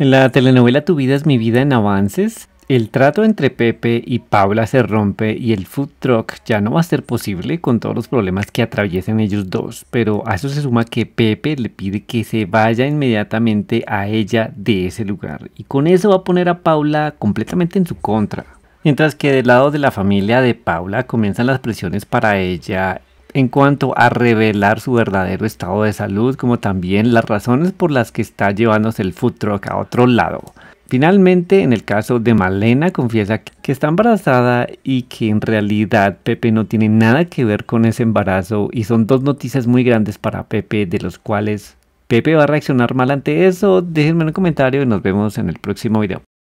En la telenovela Tu vida es mi vida en avances, el trato entre Pepe y Paula se rompe y el food truck ya no va a ser posible con todos los problemas que atraviesan ellos dos, pero a eso se suma que Pepe le pide que se vaya inmediatamente a ella de ese lugar y con eso va a poner a Paula completamente en su contra. Mientras que del lado de la familia de Paula comienzan las presiones para ella en cuanto a revelar su verdadero estado de salud, como también las razones por las que está llevándose el food truck a otro lado. Finalmente, en el caso de Malena, confiesa que está embarazada y que en realidad Pepe no tiene nada que ver con ese embarazo y son dos noticias muy grandes para Pepe de los cuales Pepe va a reaccionar mal ante eso. Déjenme un comentario y nos vemos en el próximo video.